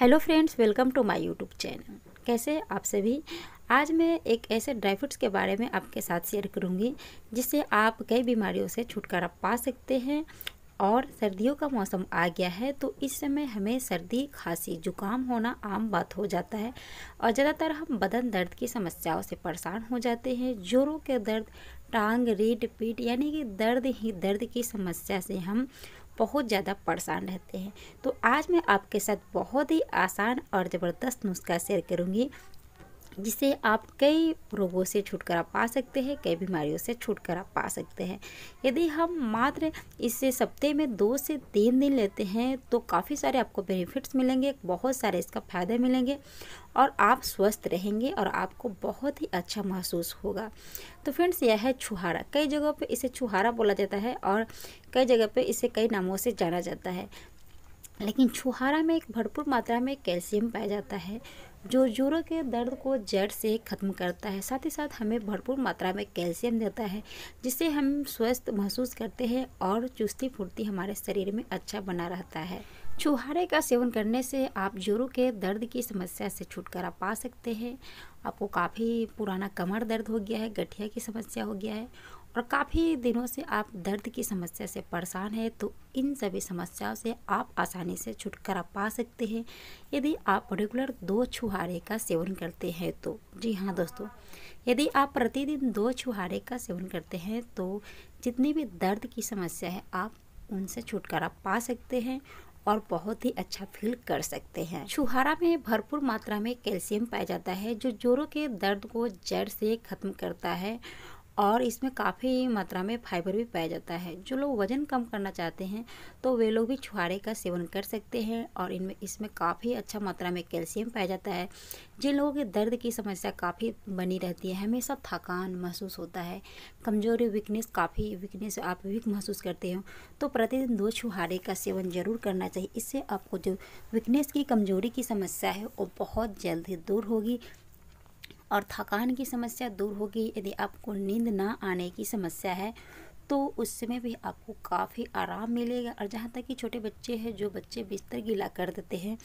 hello friends welcome to my YouTube channel कैसे आप सभी आज मैं एक ऐसे ड्राई फ्रूट्स के बारे में आपके साथ शेयर करूंगी जिससे आप कई बीमारियों से छुटकारा पा सकते हैं और सर्दियों का मौसम आ गया है तो इस समय हमें सर्दी खांसी जुकाम होना आम बात हो जाता है और ज़्यादातर हम बदन दर्द की समस्याओं से परेशान हो जाते हैं जोरों के दर्द टांग रीढ़ पीठ यानी कि दर्द ही दर्द की समस्या से हम बहुत ज़्यादा परेशान रहते हैं तो आज मैं आपके साथ बहुत ही आसान और ज़बरदस्त नुस्खा शेयर करूँगी जिसे आप कई रोगों से छुटकारा पा सकते हैं कई बीमारियों से छुटकारा पा सकते हैं यदि हम मात्र इसे सप्ताह में दो से तीन दिन लेते हैं तो काफ़ी सारे आपको बेनिफिट्स मिलेंगे बहुत सारे इसका फ़ायदे मिलेंगे और आप स्वस्थ रहेंगे और आपको बहुत ही अच्छा महसूस होगा तो फ्रेंड्स यह है छुहारा कई जगहों पर इसे छुहारा बोला जाता है और कई जगह पर इसे कई नामों से जाना जाता है लेकिन छुहारा में एक भरपूर मात्रा में कैल्शियम पाया जाता है जो जोरों के दर्द को जड़ से ख़त्म करता है साथ ही साथ हमें भरपूर मात्रा में कैल्शियम देता है जिससे हम स्वस्थ महसूस करते हैं और चुस्ती फुर्ती हमारे शरीर में अच्छा बना रहता है छुहारे का सेवन करने से आप जोरों के दर्द की समस्या से छुटकारा पा सकते हैं आपको काफ़ी पुराना कमर दर्द हो गया है गठिया की समस्या हो गया है और काफ़ी दिनों से आप दर्द की समस्या से परेशान हैं तो इन सभी समस्याओं से आप आसानी से छुटकारा पा सकते हैं यदि आप रेगुलर दो छुहारे का सेवन करते हैं तो जी हाँ दोस्तों यदि आप प्रतिदिन दो छुहारे का सेवन करते हैं तो जितनी भी दर्द की समस्या है आप उनसे छुटकारा पा सकते हैं और बहुत ही अच्छा फील कर सकते हैं छुहारा में भरपूर मात्रा में कैल्शियम पाया जाता है जो जोरों के दर्द को जड़ से ख़त्म करता है और इसमें काफ़ी मात्रा में फाइबर भी पाया जाता है जो लोग वज़न कम करना चाहते हैं तो वे लोग भी छुहारे का सेवन कर सकते हैं और इनमें इसमें काफ़ी अच्छा मात्रा में कैल्शियम पाया जाता है जिन लोगों के दर्द की समस्या काफ़ी बनी रहती है हमेशा थकान महसूस होता है कमज़ोरी वीकनेस काफ़ी वीकनेस आप वीक महसूस करते हो तो प्रतिदिन दो छुहारे का सेवन ज़रूर करना चाहिए इससे आपको जो वीकनेस की कमज़ोरी की समस्या है वो बहुत जल्द ही दूर होगी और थकान की समस्या दूर होगी यदि आपको नींद ना आने की समस्या है तो उस समय भी आपको काफ़ी आराम मिलेगा और जहाँ तक कि छोटे बच्चे हैं जो बच्चे बिस्तर गीला कर देते हैं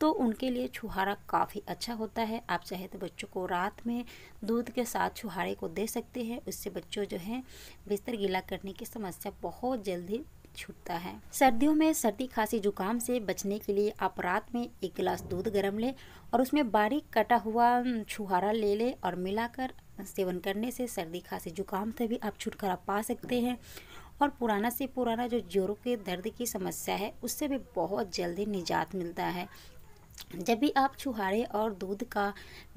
तो उनके लिए छुहारा काफ़ी अच्छा होता है आप चाहे तो बच्चों को रात में दूध के साथ छुहारे को दे सकते हैं उससे बच्चों जो हैं बिस्तर गीला करने की समस्या बहुत जल्दी छूटता है सर्दियों में सर्दी खांसी जुकाम से बचने के लिए आप रात में एक गिलास दूध गर्म लें और उसमें बारीक कटा हुआ छुहारा ले लें और मिलाकर सेवन करने से सर्दी खांसी जुकाम से भी आप छुटकारा पा सकते हैं और पुराना से पुराना जो जोरों के दर्द की समस्या है उससे भी बहुत जल्दी निजात मिलता है जब भी आप छुहारे और दूध का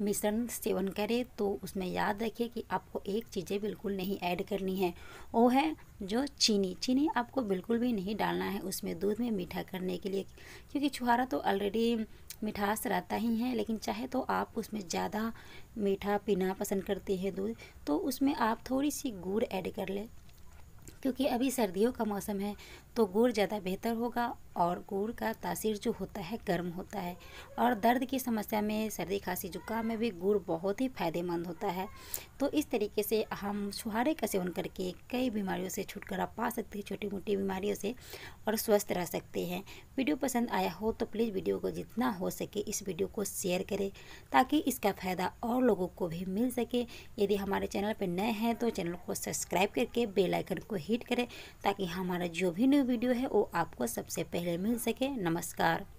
मिश्रण सेवन करें तो उसमें याद रखें कि आपको एक चीज़ें बिल्कुल नहीं ऐड करनी है वो है जो चीनी चीनी आपको बिल्कुल भी नहीं डालना है उसमें दूध में मीठा करने के लिए क्योंकि छुहारा तो ऑलरेडी मिठास रहता ही है लेकिन चाहे तो आप उसमें ज़्यादा मीठा पीना पसंद करते हैं दूध तो उसमें आप थोड़ी सी गुड़ ऐड कर लें क्योंकि अभी सर्दियों का मौसम है तो गुड़ ज़्यादा बेहतर होगा और गुड़ का तासीर जो होता है गर्म होता है और दर्द की समस्या में सर्दी खांसी जुकाम में भी गुड़ बहुत ही फ़ायदेमंद होता है तो इस तरीके से हम छुहारे का सेवन करके कई बीमारियों से छुटकारा पा सकते हैं छोटी मोटी बीमारियों से और स्वस्थ रह सकते हैं वीडियो पसंद आया हो तो प्लीज़ वीडियो को जितना हो सके इस वीडियो को शेयर करें ताकि इसका फ़ायदा और लोगों को भी मिल सके यदि हमारे चैनल पर नए हैं तो चैनल को सब्सक्राइब करके बेलाइकन को ही हिट करें ताकि हमारा जो भी न्यू वीडियो है वो आपको सबसे पहले मिल सके नमस्कार